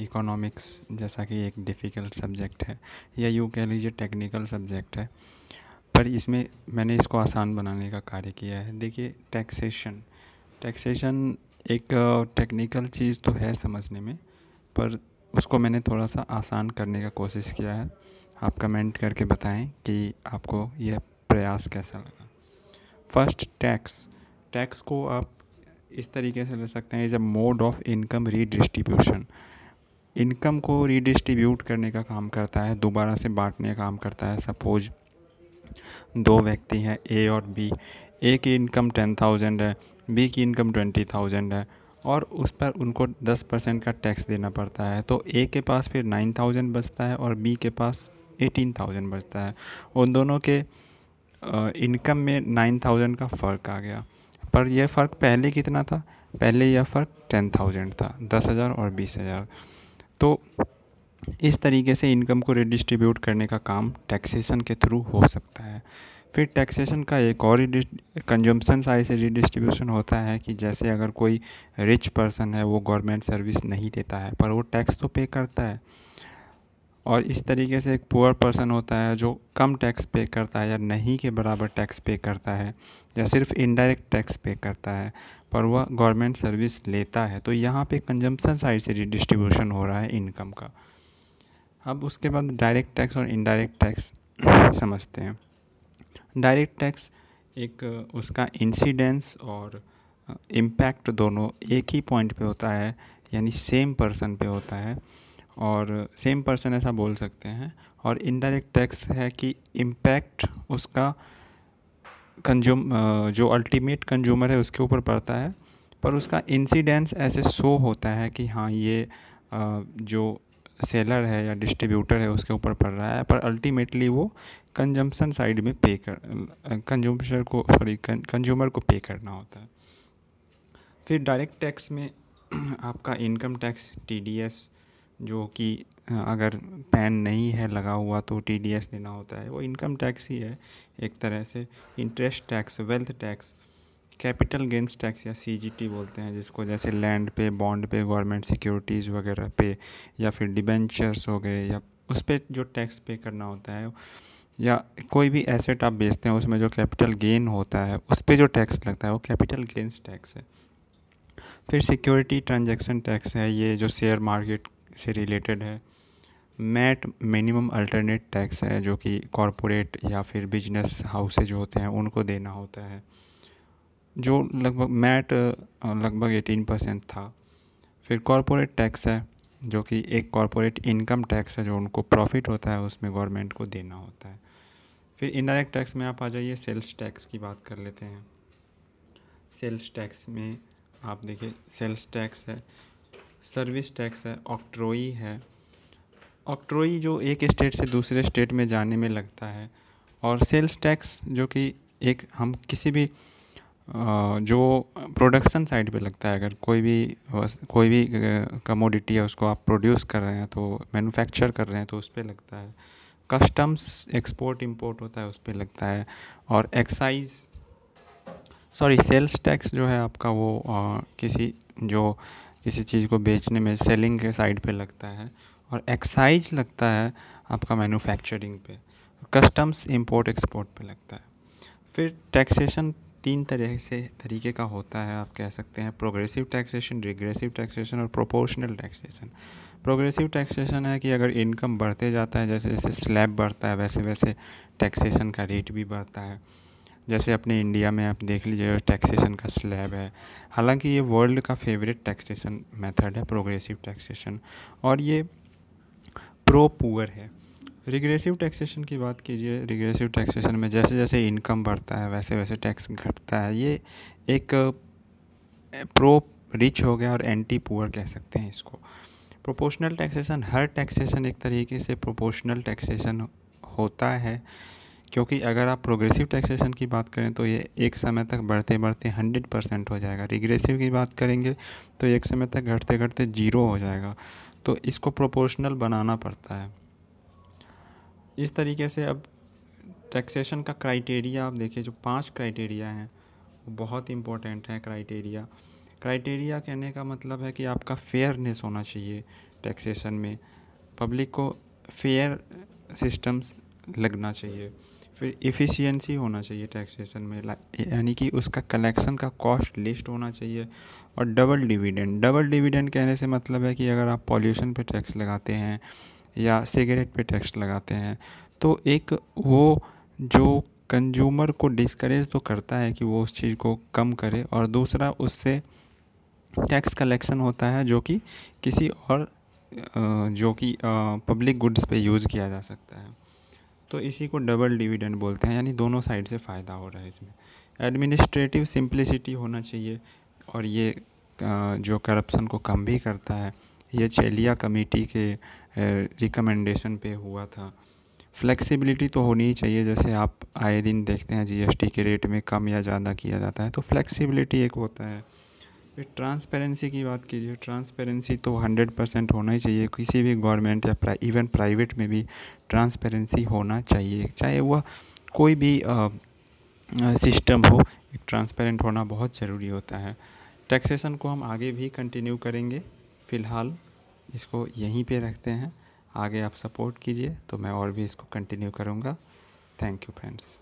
economics जैसा कि एक डिफ़िकल्ट सब्जेक्ट है या यूँ कह लीजिए टेक्निकल सब्जेक्ट है पर इसमें मैंने इसको आसान बनाने का कार्य किया है देखिए टैक्सेशन टैक्सेशन एक टेक्निकल चीज़ तो है समझने में पर उसको मैंने थोड़ा सा आसान करने का कोशिश किया है आप कमेंट करके बताएं कि आपको यह प्रयास कैसा लगा फर्स्ट टैक्स टैक्स को आप इस तरीके से ले सकते हैं is a mode of income redistribution income को रिडिस्ट्रीब्यूट करने का काम करता है दोबारा से बांटने का काम करता है सपोज दो व्यक्ति हैं ए और बी ए की इनकम टेन थाउजेंड है बी की इनकम ट्वेंटी थाउजेंड है और उस पर उनको दस परसेंट का टैक्स देना पड़ता है तो ए के पास फिर नाइन थाउजेंड बचता है और बी के पास एटीन थाउजेंड बचता है उन दोनों के इनकम में नाइन थाउजेंड का फ़र्क आ गया पर यह फ़र्क पहले कितना था पहले यह फ़र्क टेन थाउजेंड था दस हज़ार और बीस हज़ार तो इस तरीके से इनकम को रिडिस्ट्रीब्यूट करने का काम टैक्सेशन के थ्रू हो सकता है फिर टैक्सेशन का एक और कंजम्पशन साइज से रिडिस्ट्रीब्यूशन होता है कि जैसे अगर कोई रिच पर्सन है वो गवर्नमेंट सर्विस नहीं देता है पर वो टैक्स तो पे करता है और इस तरीके से एक पुअर पर्सन होता है जो कम टैक्स पे करता है या नहीं के बराबर टैक्स पे करता है या सिर्फ इनडायरेक्ट टैक्स पे करता है पर वह गवर्नमेंट सर्विस लेता है तो यहाँ पे कंजम्पशन साइड से डिस्ट्रीब्यूशन हो रहा है इनकम का अब उसके बाद डायरेक्ट टैक्स और इनडायरेक्ट टैक्स समझते हैं डायरेक्ट टैक्स एक उसका इंसिडेंस और इम्पैक्ट uh, दोनों एक ही पॉइंट पे होता है यानी सेम पर्सन पे होता है और सेम पर्सन ऐसा बोल सकते हैं और इनडायरेक्ट टैक्स है कि इम्पैक्ट उसका कंज्यूम जो अल्टीमेट कंज्यूमर है उसके ऊपर पड़ता है पर उसका इंसिडेंस ऐसे शो होता है कि हाँ ये जो सेलर है या डिस्ट्रीब्यूटर है उसके ऊपर पड़ रहा है पर अल्टीमेटली वो कंजम्पशन साइड में पे कर कंज्यूमर को सॉरी कंज्यूमर को पे करना होता है फिर डायरेक्ट टैक्स में आपका इनकम टैक्स टीडीएस जो कि अगर पैन नहीं है लगा हुआ तो टी डी एस देना होता है वो इनकम टैक्स ही है एक तरह से interest tax wealth tax capital gains tax या सी बोलते हैं जिसको जैसे लैंड पे बॉन्ड पे गवर्नमेंट सिक्योरिटीज़ वगैरह पे या फिर डिबेंचर्स हो गए या उस पर जो टैक्स पे करना होता है या कोई भी एसेट आप बेचते हैं उसमें जो कैपिटल गेन होता है उस पर जो टैक्स लगता है वो कैपिटल गेंस टैक्स है फिर सिक्योरिटी ट्रांजैक्शन टैक्स है ये जो शेयर मार्केट से रिलेटेड है मैट मिनिमम अल्टरनेट टैक्स है जो कि कॉरपोरेट या फिर बिजनेस हाउसेज होते हैं उनको देना होता है जो लगभग मैट लगभग एटीन परसेंट था फिर कॉरपोरेट टैक्स है जो कि एक कॉरपोरेट इनकम टैक्स है जो उनको प्रॉफिट होता है उसमें गवर्नमेंट को देना होता है फिर इनडायरेक्ट टैक्स में आप आ जाइए सेल्स टैक्स की बात कर लेते हैं सेल्स टैक्स में आप देखिए सेल्स टैक्स है सर्विस टैक्स है ऑक्ट्रोई है ऑक्ट्रोई जो एक स्टेट से दूसरे स्टेट में जाने में लगता है और सेल्स टैक्स जो कि एक हम किसी भी जो प्रोडक्शन साइड पे लगता है अगर कोई भी कोई भी कमोडिटी है उसको आप प्रोड्यूस कर रहे हैं तो मैन्युफैक्चर कर रहे हैं तो उस पर लगता है कस्टम्स एक्सपोर्ट इंपोर्ट होता है उस पर लगता है और एक्साइज सॉरी सेल्स टैक्स जो है आपका वो आ, किसी जो किसी चीज़ को बेचने में सेलिंग के साइड पे लगता है और एक्साइज लगता है आपका मैन्युफैक्चरिंग पे कस्टम्स इंपोर्ट एक्सपोर्ट पे लगता है फिर टैक्सेशन तीन तरह से तरीके का होता है आप कह सकते हैं प्रोग्रेसिव टैक्सेशन रिग्रेसिव टैक्सेशन और प्रोपोर्शनल टैक्सेशन प्रोग्रेसिव टैक्सेशन है कि अगर इनकम बढ़ते जाता है जैसे जैसे स्लैब बढ़ता है वैसे वैसे टैक्सेशन का रेट भी बढ़ता है जैसे अपने इंडिया में आप देख लीजिए टैक्सेशन का स्लैब है हालांकि ये वर्ल्ड का फेवरेट टैक्सेशन मेथड है प्रोग्रेसिव टैक्सेशन और ये प्रो पुअर है रिग्रेसिव टैक्सेशन की बात कीजिए रिग्रेसिव टैक्सेशन में जैसे जैसे इनकम बढ़ता है वैसे वैसे टैक्स घटता है ये एक प्रो रिच हो गया और एंटी पुअर कह सकते हैं इसको प्रोपोर्शनल टैक्सेशन हर टैक्सेशन एक तरीके से प्रोपोर्शनल टैक्सेशन होता है क्योंकि अगर आप प्रोग्रेसिव टैक्सेशन की बात करें तो ये एक समय तक बढ़ते बढ़ते हंड्रेड परसेंट हो जाएगा रिग्रेसिव की बात करेंगे तो एक समय तक घटते घटते जीरो हो जाएगा तो इसको प्रोपोर्शनल बनाना पड़ता है इस तरीके से अब टैक्सेशन का क्राइटेरिया आप देखिए जो पांच क्राइटेरिया हैं वो बहुत इम्पोर्टेंट है क्राइटेरिया क्राइटेरिया कहने का मतलब है कि आपका फेयरनेस होना चाहिए टैक्सेशन में पब्लिक को फेयर सिस्टम्स लगना चाहिए फिर इफ़िशियंसी होना चाहिए टैक्सेशन में यानी कि उसका कलेक्शन का कॉस्ट लिस्ट होना चाहिए और डबल डिविडेंड डबल डिविडेंड कहने से मतलब है कि अगर आप पॉल्यूशन पे टैक्स लगाते हैं या सिगरेट पे टैक्स लगाते हैं तो एक वो जो कंज्यूमर को डिस्करेज तो करता है कि वो उस चीज़ को कम करे और दूसरा उससे टैक्स कलेक्शन होता है जो कि किसी और जो कि पब्लिक गुड्स पे यूज़ किया जा सकता है तो इसी को डबल डिविडेंड बोलते हैं यानी दोनों साइड से फ़ायदा हो रहा है इसमें एडमिनिस्ट्रेटिव सिंप्लिसिटी होना चाहिए और ये जो करप्शन को कम भी करता है ये चेलिया कमेटी के रिकमेंडेशन पे हुआ था फ्लेक्सिबिलिटी तो होनी ही चाहिए जैसे आप आए दिन देखते हैं जीएसटी के रेट में कम या ज़्यादा किया जाता है तो फ्लेक्सिबिलिटी एक होता है फिर ट्रांसपेरेंसी की बात कीजिए ट्रांसपेरेंसी तो हंड्रेड परसेंट होना ही चाहिए किसी भी गवर्नमेंट या प्रा, इवन प्राइवेट में भी ट्रांसपेरेंसी होना चाहिए चाहे वह कोई भी सिस्टम हो ट्रांसपेरेंट होना बहुत ज़रूरी होता है टैक्सेशन को हम आगे भी कंटिन्यू करेंगे फ़िलहाल इसको यहीं पे रखते हैं आगे आप सपोर्ट कीजिए तो मैं और भी इसको कंटिन्यू करूँगा थैंक यू फ्रेंड्स